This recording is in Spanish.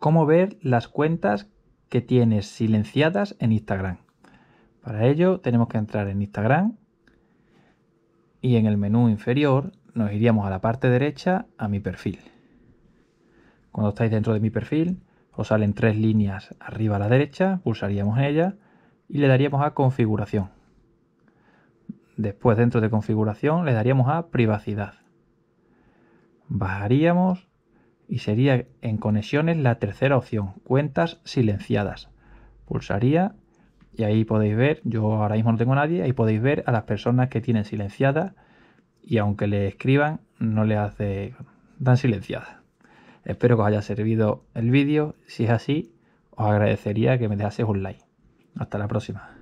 cómo ver las cuentas que tienes silenciadas en Instagram. Para ello tenemos que entrar en Instagram y en el menú inferior nos iríamos a la parte derecha a mi perfil. Cuando estáis dentro de mi perfil os salen tres líneas arriba a la derecha, pulsaríamos en ella y le daríamos a configuración. Después dentro de configuración le daríamos a privacidad. Bajaríamos y sería en conexiones la tercera opción, cuentas silenciadas. Pulsaría y ahí podéis ver, yo ahora mismo no tengo nadie, ahí podéis ver a las personas que tienen silenciadas y aunque le escriban no le hace dan silenciadas. Espero que os haya servido el vídeo, si es así os agradecería que me dejaseis un like. Hasta la próxima.